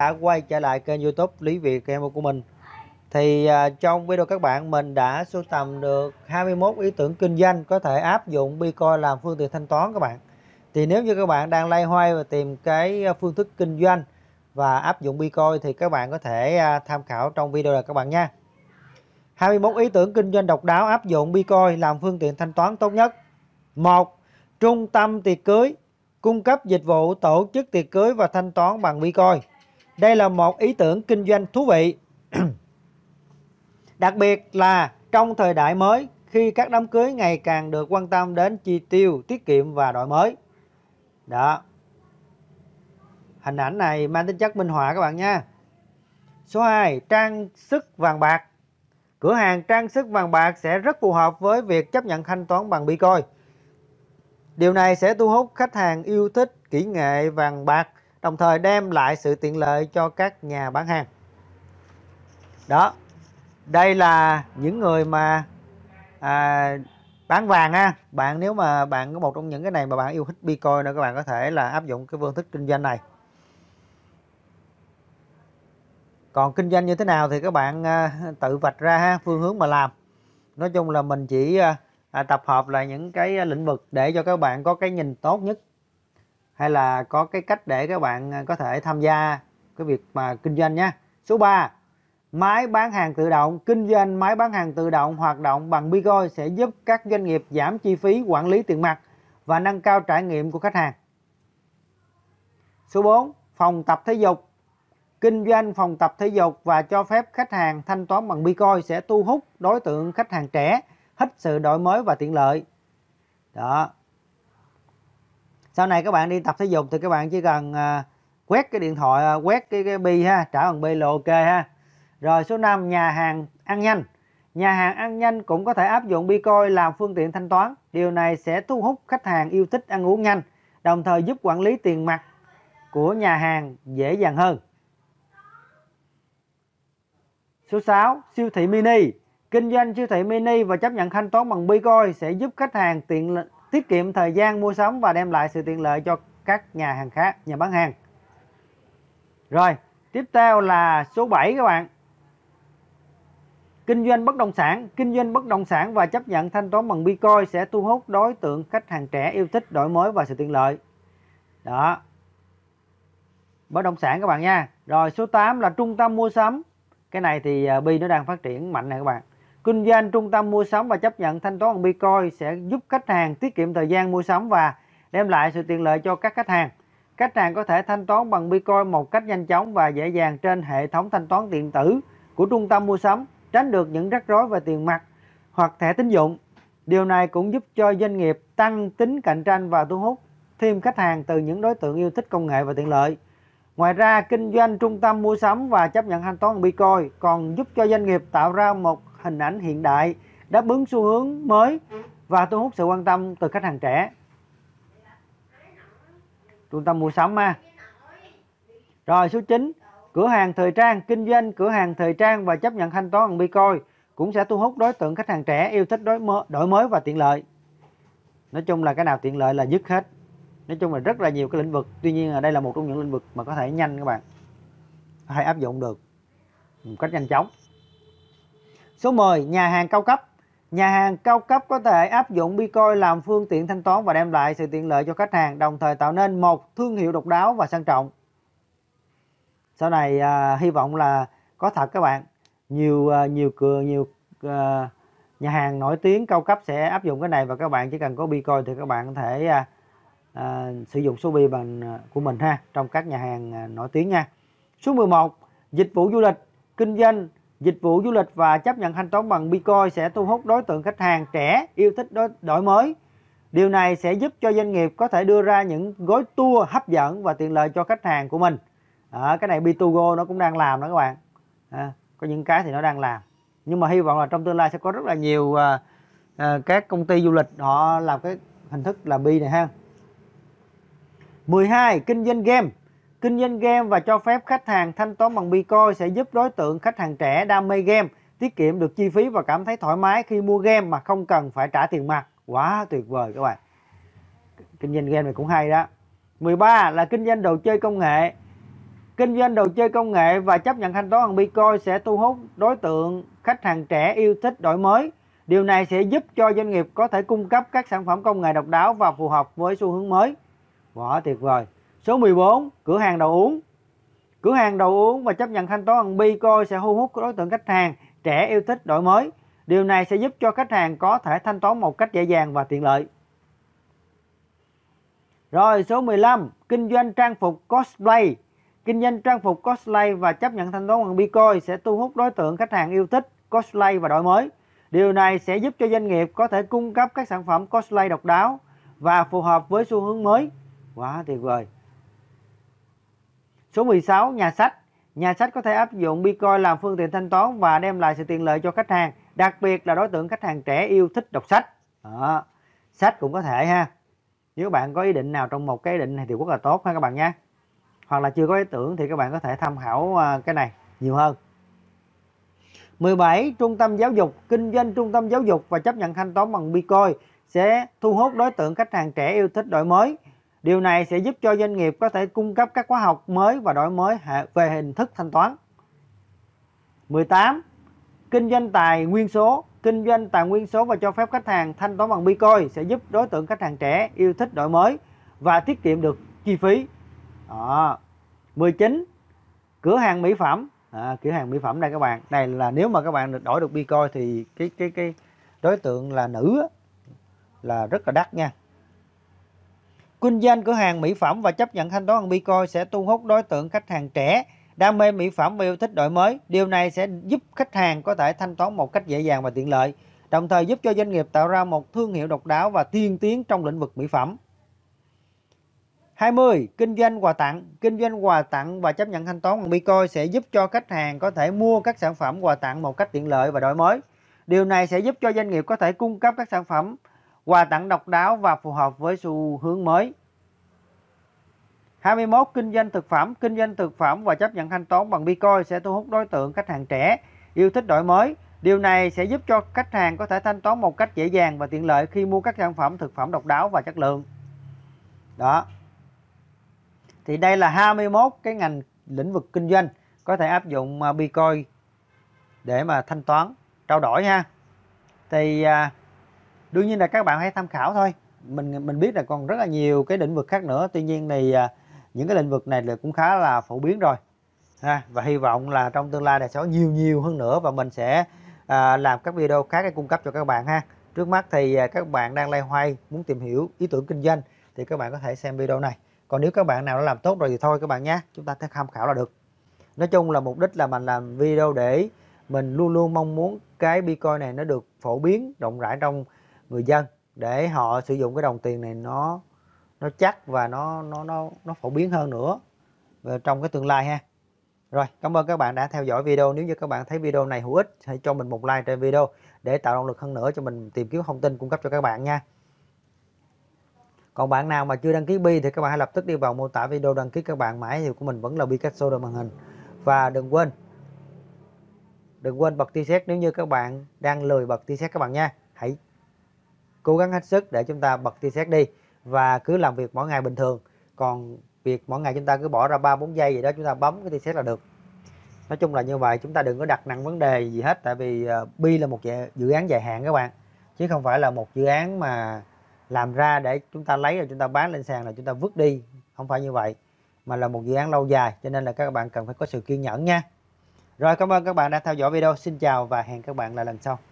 đã quay trở lại kênh youtube Lý Việt Gamer của mình Thì uh, trong video các bạn mình đã sưu tầm được 21 ý tưởng kinh doanh có thể áp dụng Bitcoin làm phương tiện thanh toán các bạn Thì nếu như các bạn đang lay hoay và tìm cái à, phương thức kinh doanh và áp dụng Bitcoin thì các bạn có thể uh, tham khảo trong video này các bạn nha 21 ý tưởng kinh doanh độc đáo áp dụng Bitcoin làm phương tiện thanh toán tốt nhất 1. Trung tâm tiệc cưới cung cấp dịch vụ tổ chức tiệc cưới và thanh toán bằng Bitcoin đây là một ý tưởng kinh doanh thú vị. Đặc biệt là trong thời đại mới khi các đám cưới ngày càng được quan tâm đến chi tiêu, tiết kiệm và đổi mới. Đó. Hình ảnh này mang tính chất minh họa các bạn nha. Số 2, trang sức vàng bạc. Cửa hàng trang sức vàng bạc sẽ rất phù hợp với việc chấp nhận thanh toán bằng Bitcoin. Điều này sẽ thu hút khách hàng yêu thích kỹ nghệ vàng bạc đồng thời đem lại sự tiện lợi cho các nhà bán hàng đó đây là những người mà à, bán vàng ha bạn nếu mà bạn có một trong những cái này mà bạn yêu thích bitcoin nữa các bạn có thể là áp dụng cái phương thức kinh doanh này còn kinh doanh như thế nào thì các bạn à, tự vạch ra ha phương hướng mà làm nói chung là mình chỉ à, à tập hợp là những cái lĩnh vực để cho các bạn có cái nhìn tốt nhất hay là có cái cách để các bạn à, có thể tham gia cái việc mà kinh doanh nhé số 3 máy bán hàng tự động kinh doanh máy bán hàng tự động hoạt động bằng Bitcoin sẽ giúp các doanh nghiệp giảm chi phí quản lý tiền mặt và nâng cao trải nghiệm của khách hàng số 4 phòng tập thể dục kinh doanh phòng tập thể dục và cho phép khách hàng thanh toán bằng Bitcoin sẽ thu hút đối tượng khách hàng trẻ hết sự đổi mới và tiện lợi đó sau này các bạn đi tập thể dục thì các bạn chỉ cần à, quét cái điện thoại à, quét cái, cái bi ha trả bằng bi là ok ha rồi số 5 nhà hàng ăn nhanh nhà hàng ăn nhanh cũng có thể áp dụng Bitcoin làm phương tiện thanh toán điều này sẽ thu hút khách hàng yêu thích ăn uống nhanh đồng thời giúp quản lý tiền mặt của nhà hàng dễ dàng hơn Số 6. Siêu thị mini Kinh doanh siêu thị mini và chấp nhận thanh toán bằng Bitcoin sẽ giúp khách hàng tiện tiết kiệm thời gian mua sắm và đem lại sự tiện lợi cho các nhà hàng khác, nhà bán hàng. Rồi, tiếp theo là số 7 các bạn. Kinh doanh bất động sản, kinh doanh bất động sản và chấp nhận thanh toán bằng Bitcoin sẽ thu hút đối tượng khách hàng trẻ yêu thích đổi mới và sự tiện lợi. Đó. Bất động sản các bạn nha. Rồi số 8 là trung tâm mua sắm. Cái này thì ờ, Bi nó đang phát triển mạnh này các bạn. Kinh doanh trung tâm mua sắm và chấp nhận thanh toán bằng Bitcoin sẽ giúp khách hàng tiết kiệm thời gian mua sắm và đem lại sự tiện lợi cho các khách hàng. Khách hàng có thể thanh toán bằng Bitcoin một cách nhanh chóng và dễ dàng trên hệ thống thanh toán điện tử của trung tâm mua sắm, tránh được những rắc rối về tiền mặt hoặc thẻ tín dụng. Điều này cũng giúp cho doanh nghiệp tăng tính cạnh tranh và thu hút thêm khách hàng từ những đối tượng yêu thích công nghệ và tiện lợi. Ngoài ra, kinh doanh trung tâm mua sắm và chấp nhận thanh toán bằng Bitcoin còn giúp cho doanh nghiệp tạo ra một hình ảnh hiện đại đáp ứng xu hướng mới và thu hút sự quan tâm từ khách hàng trẻ trung tâm mua sắm ha rồi số 9 cửa hàng thời trang kinh doanh cửa hàng thời trang và chấp nhận thanh toán bằng bitcoin cũng sẽ thu hút đối tượng khách hàng trẻ yêu thích đối mới, đổi mới và tiện lợi nói chung là cái nào tiện lợi là dứt hết nói chung là rất là nhiều cái lĩnh vực tuy nhiên ở đây là một trong những lĩnh vực mà có thể nhanh các bạn hay áp dụng được một cách nhanh chóng Số 10. Nhà hàng cao cấp Nhà hàng cao cấp có thể áp dụng Bitcoin làm phương tiện thanh toán và đem lại sự tiện lợi cho khách hàng, đồng thời tạo nên một thương hiệu độc đáo và sang trọng. Sau này à, hy vọng là có thật các bạn. Nhiều à, nhiều cửa nhiều à, nhà hàng nổi tiếng cao cấp sẽ áp dụng cái này và các bạn chỉ cần có Bitcoin thì các bạn có thể à, à, sử dụng số bi bằng à, của mình ha trong các nhà hàng à, nổi tiếng nha. Số 11, dịch vụ du lịch, kinh doanh Dịch vụ du lịch và chấp nhận thanh toán bằng Bitcoin sẽ thu hút đối tượng khách hàng trẻ yêu thích đổi mới. Điều này sẽ giúp cho doanh nghiệp có thể đưa ra những gói tour hấp dẫn và tiện lợi cho khách hàng của mình. À, cái này Bitugo nó cũng đang làm đó các bạn. À, có những cái thì nó đang làm. Nhưng mà hy vọng là trong tương lai sẽ có rất là nhiều à, à, các công ty du lịch họ làm cái hình thức là bi này ha. 12. Kinh doanh game Kinh doanh game và cho phép khách hàng thanh toán bằng Bitcoin sẽ giúp đối tượng khách hàng trẻ đam mê game tiết kiệm được chi phí và cảm thấy thoải mái khi mua game mà không cần phải trả tiền mặt. Quá tuyệt vời các bạn. Kinh doanh game này cũng hay đó. 13 là kinh doanh đồ chơi công nghệ. Kinh doanh đồ chơi công nghệ và chấp nhận thanh toán bằng Bitcoin sẽ thu hút đối tượng khách hàng trẻ yêu thích đổi mới. Điều này sẽ giúp cho doanh nghiệp có thể cung cấp các sản phẩm công nghệ độc đáo và phù hợp với xu hướng mới. Quá tuyệt vời. Số 14, cửa hàng đồ uống. Cửa hàng đồ uống và chấp nhận thanh toán bằng Bitcoin sẽ thu hút đối tượng khách hàng trẻ yêu thích đổi mới. Điều này sẽ giúp cho khách hàng có thể thanh toán một cách dễ dàng và tiện lợi. Rồi số 15, kinh doanh trang phục cosplay. Kinh doanh trang phục cosplay và chấp nhận thanh toán bằng Bitcoin sẽ thu hút đối tượng khách hàng yêu thích cosplay và đổi mới. Điều này sẽ giúp cho doanh nghiệp có thể cung cấp các sản phẩm cosplay độc đáo và phù hợp với xu hướng mới. Quá tuyệt vời. Số 16. Nhà sách Nhà sách có thể áp dụng Bitcoin làm phương tiện thanh toán và đem lại sự tiện lợi cho khách hàng, đặc biệt là đối tượng khách hàng trẻ yêu thích đọc sách. À, sách cũng có thể ha. Nếu bạn có ý định nào trong một cái định này thì rất là tốt ha các bạn nhé. Hoặc là chưa có ý tưởng thì các bạn có thể tham khảo à, cái này nhiều hơn. 17. Trung tâm giáo dục, kinh doanh trung tâm giáo dục và chấp nhận thanh toán bằng Bitcoin sẽ thu hút đối tượng khách hàng trẻ yêu thích đổi mới Điều này sẽ giúp cho doanh nghiệp có thể cung cấp các khóa học mới và đổi mới về hình thức thanh toán. 18. Kinh doanh tài nguyên số Kinh doanh tài nguyên số và cho phép khách hàng thanh toán bằng Bitcoin sẽ giúp đối tượng khách hàng trẻ yêu thích đổi mới và tiết kiệm được chi phí. À, 19. Cửa hàng mỹ phẩm à, cửa hàng mỹ phẩm đây các bạn này là nếu mà các bạn được đổi được bitcoin thì cái cái cái đối tượng là nữ là rất là đắt nha Kinh doanh cửa hàng mỹ phẩm và chấp nhận thanh toán bằng Bitcoin sẽ thu hút đối tượng khách hàng trẻ đam mê mỹ phẩm và yêu thích đổi mới. Điều này sẽ giúp khách hàng có thể thanh toán một cách dễ dàng và tiện lợi, đồng thời giúp cho doanh nghiệp tạo ra một thương hiệu độc đáo và tiên tiến trong lĩnh vực mỹ phẩm. 20. Kinh doanh quà tặng Kinh doanh quà tặng và chấp nhận thanh toán bằng Bitcoin sẽ giúp cho khách hàng có thể mua các sản phẩm quà tặng một cách tiện lợi và đổi mới. Điều này sẽ giúp cho doanh nghiệp có thể cung cấp các sản phẩm quà tặng độc đáo và phù hợp với xu hướng mới. 21. Kinh doanh thực phẩm Kinh doanh thực phẩm và chấp nhận thanh toán bằng Bitcoin sẽ thu hút đối tượng khách hàng trẻ, yêu thích đổi mới. Điều này sẽ giúp cho khách hàng có thể thanh toán một cách dễ dàng và tiện lợi khi mua các sản phẩm thực phẩm độc đáo và chất lượng. Đó. Thì đây là 21 cái ngành lĩnh vực kinh doanh có thể áp dụng à, Bitcoin để mà thanh toán, trao đổi ha. Thì à, đương nhiên là các bạn hãy tham khảo thôi mình mình biết là còn rất là nhiều cái lĩnh vực khác nữa tuy nhiên thì à, những cái lĩnh vực này là cũng khá là phổ biến rồi ha và hy vọng là trong tương lai là sẽ có nhiều nhiều hơn nữa và mình sẽ à, làm các video khác để cung cấp cho các bạn ha trước mắt thì à, các bạn đang lay hoay muốn tìm hiểu ý tưởng kinh doanh thì các bạn có thể xem video này còn nếu các bạn nào đã làm tốt rồi thì thôi các bạn nhé chúng ta sẽ tham khảo là được nói chung là mục đích là mình làm video để mình luôn luôn mong muốn cái bitcoin này nó được phổ biến rộng rãi trong người dân để họ sử dụng cái đồng tiền này nó nó chắc và nó nó nó nó phổ biến hơn nữa trong cái tương lai ha rồi cảm ơn các bạn đã theo dõi video nếu như các bạn thấy video này hữu ích hãy cho mình một like trên video để tạo động lực hơn nữa cho mình tìm kiếm thông tin cung cấp cho các bạn nha còn bạn nào mà chưa đăng ký bi thì các bạn hãy lập tức đi vào mô tả video đăng ký các bạn mãi thì của mình vẫn là bi Picasso trên màn hình và đừng quên đừng quên bật tia xét nếu như các bạn đang lười bật tia xét các bạn nha cố gắng hết sức để chúng ta bật tia sét đi và cứ làm việc mỗi ngày bình thường còn việc mỗi ngày chúng ta cứ bỏ ra ba bốn giây gì đó chúng ta bấm cái tia sét là được nói chung là như vậy chúng ta đừng có đặt nặng vấn đề gì hết tại vì ờ, bi là một dự án dài hạn các bạn chứ không phải là một dự án mà làm ra để chúng ta lấy rồi chúng ta bán lên sàn là chúng ta vứt đi không phải như vậy mà là một dự án lâu dài cho nên là các bạn cần phải có sự kiên nhẫn nha rồi cảm ơn các bạn đã theo dõi video xin chào và hẹn các bạn lại lần sau